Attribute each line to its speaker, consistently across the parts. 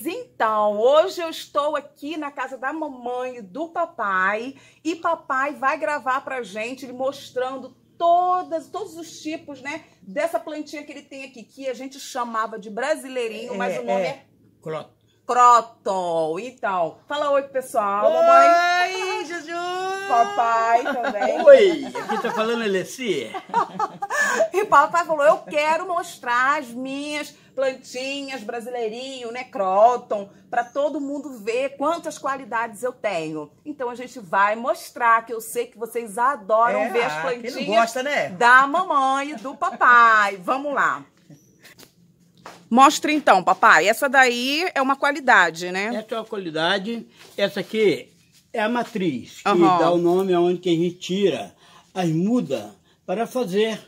Speaker 1: Então, hoje eu estou aqui na casa da mamãe e do papai e papai vai gravar pra gente ele mostrando todas, todos os tipos, né, dessa plantinha que ele tem aqui, que a gente chamava de brasileirinho, é, mas o nome é, é... Croton. Croton. Então, fala oi pessoal, oi, mamãe. Oi, Juju. Papai também. Oi, aqui tá falando
Speaker 2: Alessia.
Speaker 1: E papai falou: eu quero mostrar as minhas plantinhas, brasileirinho, né, Croton, para todo mundo ver quantas qualidades eu tenho. Então a gente vai mostrar que eu sei que vocês adoram é, ver as ah, plantinhas gosta, né? da mamãe e do papai. Vamos lá. Mostra então, papai. Essa daí é uma qualidade, né? Essa é uma qualidade. Essa aqui é a matriz, que uhum. dá o
Speaker 2: nome aonde que a gente tira as mudas para fazer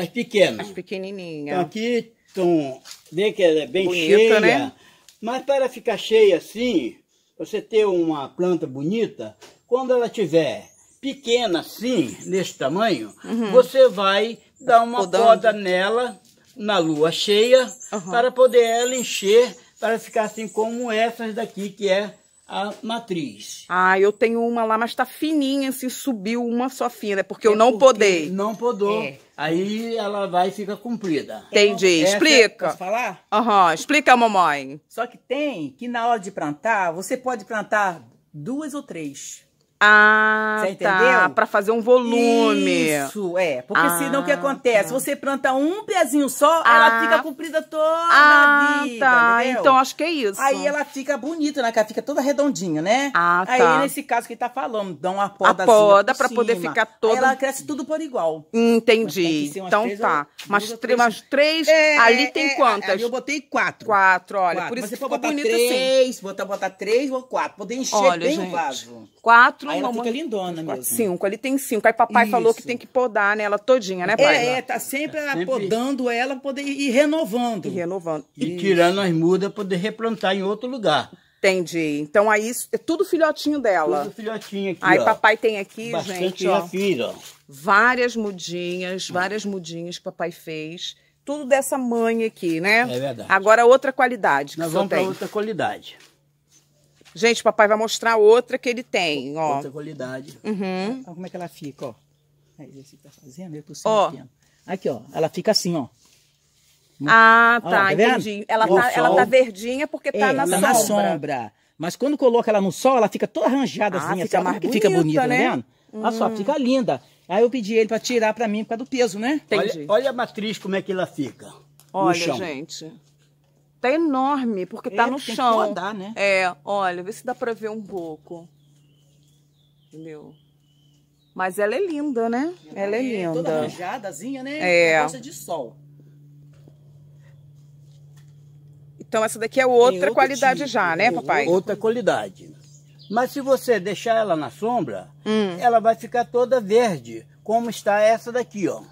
Speaker 2: as pequenas.
Speaker 1: As pequenininhas. Então
Speaker 2: aqui estão, vê que ela é bem Bonita, né? cheia. Né? Mas para ficar cheia assim, você ter uma planta bonita, quando ela tiver pequena assim, nesse tamanho, uhum. você vai dar uma poda nela na lua cheia uhum. para poder ela encher, para ficar
Speaker 1: assim como essas daqui que é a matriz. Ah, eu tenho uma lá, mas tá fininha, assim, subiu uma só fina, né? porque é eu não porque podei. Não podou. É. Aí ela vai e fica comprida. Entendi. É explica. Posso falar? Aham, uhum. explica, mamãe. Só que tem que na hora de plantar, você pode plantar duas ou três. Ah, você tá. entendeu? Tá, para fazer um volume. Isso, é. Porque ah, senão o que acontece? Tá. Você planta um pezinho só, ah, ela fica comprida toda ah, a tá. vida. Tá. Então acho que é isso. Aí ela fica bonita, né? Que ela fica toda redondinha, né? Ah, tá. Aí nesse caso que tá falando, dá uma poda A poda para poder ficar toda. Aí ela cresce tudo por igual. Entendi. Então três, tá. Mas três, umas três. É, ali tem é, é, quantas? Ali eu botei quatro. Quatro, olha. Quatro. Por isso Você pode botar assim. três, assim. botar, botar três ou quatro. Poder encher olha, bem gente, o vaso. Quatro Aí ela fica lindona mesmo. Cinco, ele tem cinco. Aí papai Isso. falou que tem que podar nela todinha, né, é, pai? É, é tá sempre, é, sempre... podando ela para poder ir renovando. E renovando. E Isso. tirando as mudas poder replantar em outro lugar. Entendi. Então aí é tudo filhotinho dela. Tudo filhotinho aqui. Aí ó. papai tem aqui, Bastante gente. Ó, filho, ó. Várias mudinhas, várias mudinhas que papai fez. Tudo dessa mãe aqui, né? É verdade. Agora outra qualidade. Nós vamos para outra qualidade. Gente, papai vai mostrar outra que ele tem, ó. Outra qualidade. Uhum. Olha como é que ela fica, ó. Aí que tá fazendo, eu tô sentindo. Aqui, ó. Ela fica assim, ó. Ah, tá, ó, tá, tá entendi. Ela, tá, ela tá, verdinha porque tá é, na tá sombra. na sombra. Mas quando coloca ela no sol, ela fica toda arranjadazinha. Ah, assim, fica mais bonita, é fica bonita, tá né? Tá vendo? Hum. Olha só, hum. fica linda. Aí eu pedi ele para tirar para mim por causa do peso, né? Entendi. Olha,
Speaker 2: olha a matriz como é que ela fica. Olha, gente.
Speaker 1: Tá enorme, porque tá no chão. Tem que rodar, né? É, olha, vê se dá pra ver um pouco. Entendeu? Mas ela é linda, né? Ela, ela é, é, linda. Toda arranjadazinha, né? É. Gosta de sol. Então essa daqui é outra qualidade tipo, já, né, papai? Outra
Speaker 2: qualidade. Mas se você deixar ela na sombra, hum. ela vai ficar toda verde, como está essa daqui, ó.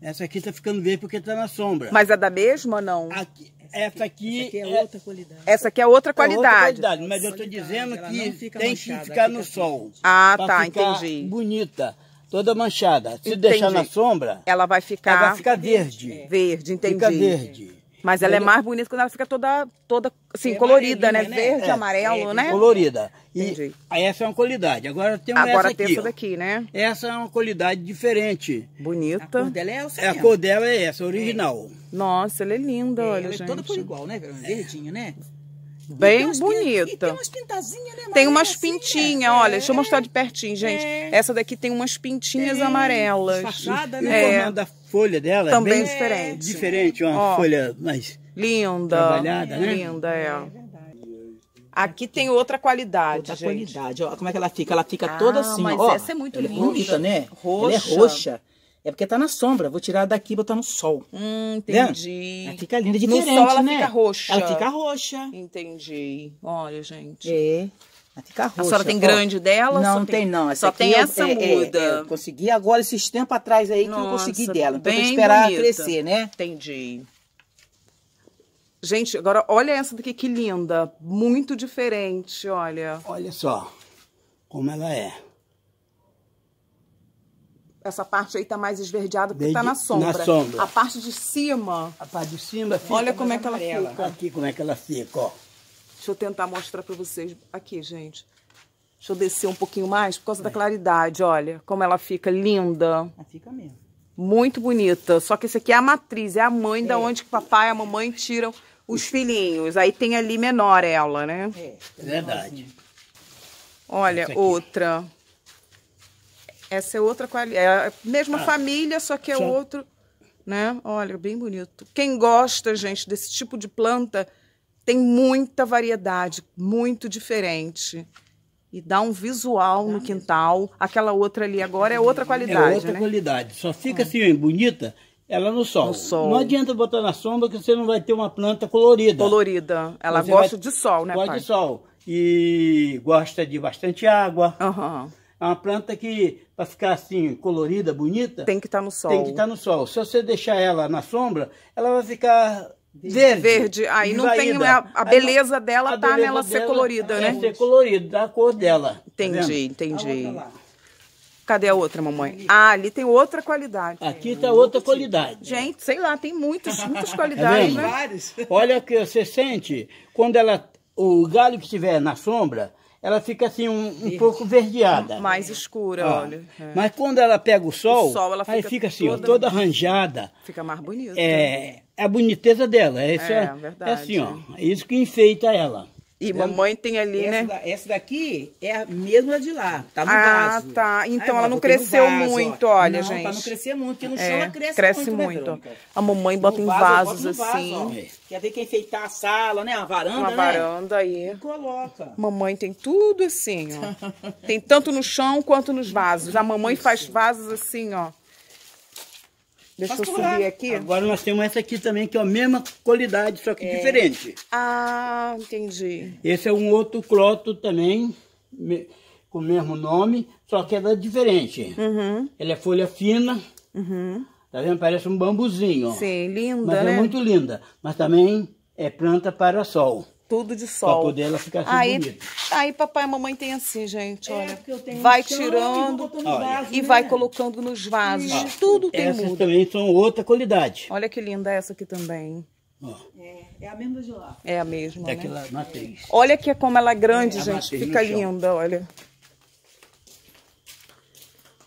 Speaker 2: Essa
Speaker 1: aqui está ficando verde porque está na sombra. Mas é da mesma ou não? Aqui,
Speaker 2: essa aqui, essa aqui é, é outra qualidade.
Speaker 1: Essa aqui é outra qualidade. É outra qualidade mas eu estou
Speaker 2: dizendo que tem que ficar no assim. sol. Ah, tá, entendi. Bonita toda manchada. Se entendi. deixar na sombra, ela vai ficar, ela vai ficar verde.
Speaker 1: Verde, entendi. Fica verde. Mas ela é mais bonita quando ela fica toda, toda assim, é colorida, né? né? Verde, é, amarelo, é, né? Colorida. E Entendi.
Speaker 2: essa é uma qualidade. Agora tem Agora essa tem aqui, essa daqui, ó. né? Essa é uma qualidade diferente. Bonita. A cor dela é essa. Assim, é, a cor
Speaker 1: dela é essa, original. É. Nossa, ela é linda, é, olha, ela gente. é toda por
Speaker 2: igual, né, Verônica? Verdinho, né?
Speaker 1: Bem tem bonita. tem umas pintazinhas, né, Tem umas pintinhas, é. olha. Deixa eu mostrar de pertinho, gente. É. Essa daqui tem umas pintinhas tem. amarelas. Disfarçada, né? É. da folha
Speaker 2: dela. É Também bem diferente. Diferente, uma Ó, folha mais...
Speaker 1: Linda. Trabalhada, né? Linda, é. é Aqui tem outra qualidade, outra gente. qualidade. Ó, como é que ela fica? Ela fica ah, toda assim, mas ó. essa é muito linda. É bonita, né? Roxa. Ela é roxa. É porque tá na sombra. Vou tirar daqui e botar no sol. Hum, né? entendi. Ela fica linda, diferente, No sol ela né? fica roxa. Ela fica roxa. Entendi. Olha, gente. É. Ela fica roxa. A senhora tem grande dela? Não, não tem, não. Essa só tem essa é, é muda. É, é, eu consegui agora, esses tempos atrás aí, que Nossa, eu consegui dela. Então, tem que esperar bonita. crescer, né? Entendi. Gente, agora olha essa daqui que linda. Muito diferente, olha. Olha só como ela é essa parte aí tá mais esverdeada porque tá Desde, tá na sombra. na sombra. A parte de cima. A parte de cima fica. Olha como é que ela fica.
Speaker 2: Aqui como é que ela fica,
Speaker 1: ó. Deixa eu tentar mostrar para vocês. Aqui, gente. Deixa eu descer um pouquinho mais por causa é. da claridade. Olha como ela fica linda. Ela fica mesmo. Muito bonita. Só que esse aqui é a matriz, é a mãe é. da onde que papai e a mamãe tiram os Isso. filhinhos. Aí tem ali menor ela, né? É, é verdade. Olha, outra. Essa é outra qualidade. É a mesma ah, família, só que é outro. Né? Olha, bem bonito. Quem gosta, gente, desse tipo de planta tem muita variedade, muito diferente. E dá um visual no ah, quintal. Aquela outra ali agora é outra é qualidade. É outra né?
Speaker 2: qualidade. Só fica é. assim, bonita, ela no sol. no sol. Não adianta botar na sombra que você não vai ter uma planta colorida. Colorida. Ela você gosta vai... de sol, né, Gosta de sol. E gosta de bastante água. Aham. Uhum. É uma planta que, para ficar assim, colorida, bonita... Tem que estar tá no sol. Tem que estar tá no sol. Se você deixar ela na sombra, ela vai ficar verde. Verde. Aí não tem a, a beleza dela a tá nela ser colorida, é né? Ser
Speaker 1: colorida, a cor dela. Entendi, tá entendi. Cadê a outra, mamãe? Ah, ali tem outra qualidade. Aqui tá outra tipo qualidade. Gente, sei lá, tem muitas, muitas qualidades, tá
Speaker 2: né? Olha o que você sente quando ela o galho que estiver na sombra, ela fica assim um, um pouco verdeada.
Speaker 1: Mais escura, ó. Ah, olha. É. Mas
Speaker 2: quando ela pega o sol, o sol fica aí fica assim, toda, ó, toda arranjada.
Speaker 1: Fica mais bonita. É,
Speaker 2: é a boniteza dela. É, é, verdade. É assim, ó. é Isso que enfeita ela. E é. mamãe tem ali, essa né?
Speaker 1: Da, essa daqui é a mesma de lá, tá no ah, vaso. Tá. Ah, tá. Então Ai, ela não cresceu vaso, muito, ó. olha, não, gente. Pra não crescer muito, porque no é, chão ela cresce, cresce muito. Né, muito. a mamãe bota no em vaso, vasos assim. quer é. Já que enfeitar a sala, né? A varanda, Uma né? varanda aí. E coloca. Mamãe tem tudo assim, ó. tem tanto no chão quanto nos vasos. A mamãe faz vasos assim, ó. Deixa Posso eu subir aqui. Agora nós
Speaker 2: temos essa aqui também, que é a mesma
Speaker 1: qualidade, só que é. diferente. Ah, entendi.
Speaker 2: Esse é um outro croto também, com o mesmo nome, só que é diferente. Uhum. Ela é folha fina. Uhum. Tá vendo? Parece um bambuzinho. Sim, linda, Mas é né? é muito linda. Mas também é planta para sol tudo de sol. Pra poder ela ficar assim aí,
Speaker 1: Aí papai e mamãe tem assim, gente, é, olha. É, vai tirando e, vaso, e né? vai colocando nos vasos. Ah, tudo tem essas muda. também são outra qualidade. Olha que linda essa aqui também. Ó. É, é a mesma de lá. É a mesma, né? é né? matriz. Olha aqui como ela é grande, é, gente. Fica linda, olha.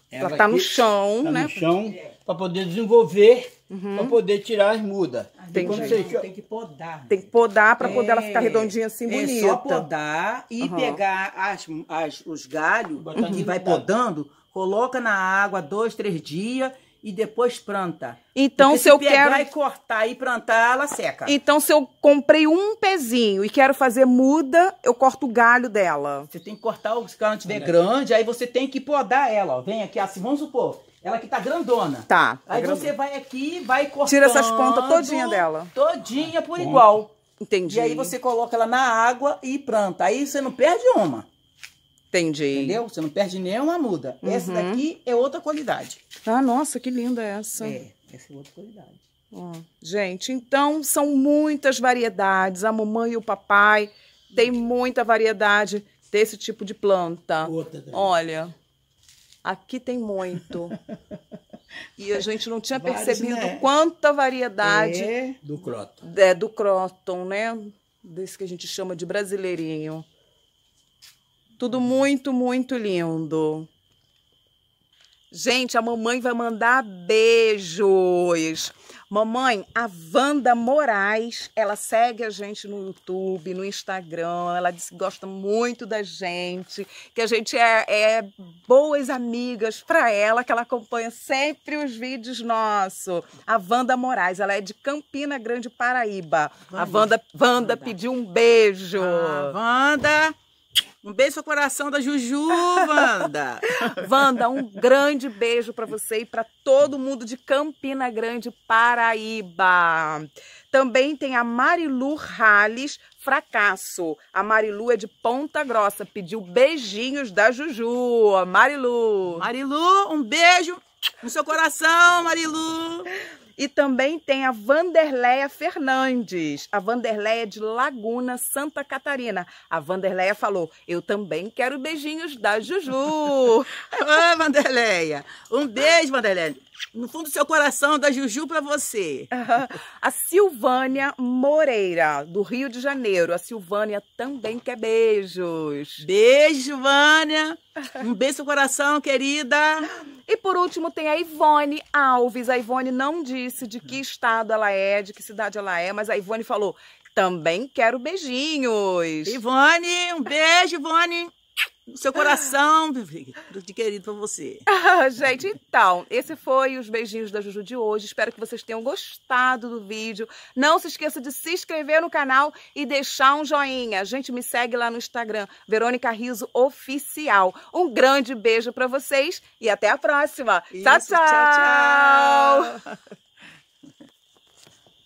Speaker 2: Ela, ela tá aqui, no chão, tá né? no chão,
Speaker 1: para poder desenvolver, uhum. para poder tirar as mudas tem, tem que podar. Tem que podar para é, poder ela ficar é, redondinha assim, é bonita. É só podar e uhum. pegar as, as, os galhos uhum. que vai podando, coloca na água dois, três dias e depois planta. Então, se, eu pegar quero. e cortar e plantar, ela seca. Então, se eu comprei um pezinho e quero fazer muda, eu corto o galho dela. Você tem que cortar, se ela não tiver grande, aí você tem que podar ela. Ó. Vem aqui, assim, vamos supor. Ela que tá grandona. Tá. Aí tá você vai aqui, vai cortando. Tira essas pontas todinha dela. Todinha por Ponto. igual. Entendi. E aí você coloca ela na água e planta. Aí você não perde uma. Entendi. Entendeu? Você não perde nenhuma muda. Uhum. Essa daqui é outra qualidade. Ah, nossa, que linda essa. É, essa é outra qualidade. gente, então são muitas variedades. A mamãe e o papai tem muita variedade desse tipo de planta. Outra também. Olha. Aqui tem muito. E a gente não tinha Vários, percebido né? quanta variedade. É, do croton. É, do croton, né? Desse que a gente chama de brasileirinho. Tudo muito, muito lindo. Gente, a mamãe vai mandar beijos. Mamãe, a Wanda Moraes, ela segue a gente no YouTube, no Instagram, ela que gosta muito da gente, que a gente é, é boas amigas para ela, que ela acompanha sempre os vídeos nossos. A Wanda Moraes, ela é de Campina Grande, Paraíba. A Wanda, Wanda, Wanda. pediu um beijo. Ah, Wanda! Um beijo no coração da Juju, Wanda. Wanda, um grande beijo para você e para todo mundo de Campina Grande, Paraíba. Também tem a Marilu Rales, fracasso. A Marilu é de Ponta Grossa, pediu beijinhos da Juju. Marilu. Marilu, um beijo no seu coração, Marilu. E também tem a Vanderleia Fernandes, a Vanderleia de Laguna, Santa Catarina. A Vanderleia falou: Eu também quero beijinhos da Juju. Oi, Vanderleia. Um beijo, Vanderleia no fundo do seu coração, da Juju para você. A Silvânia Moreira, do Rio de Janeiro. A Silvânia também quer beijos. Beijo, Vânia. Um beijo no coração, querida. E por último tem a Ivone Alves. A Ivone não disse de que estado ela é, de que cidade ela é, mas a Ivone falou: também quero beijinhos. Ivone, um beijo, Ivone seu coração, meu de querido para você. gente, então, esse foi os beijinhos da Juju de hoje. Espero que vocês tenham gostado do vídeo. Não se esqueça de se inscrever no canal e deixar um joinha. A gente me segue lá no Instagram, Verônica Riso Oficial. Um grande beijo para vocês e até a próxima. Isso, tchau, tchau. tchau, tchau.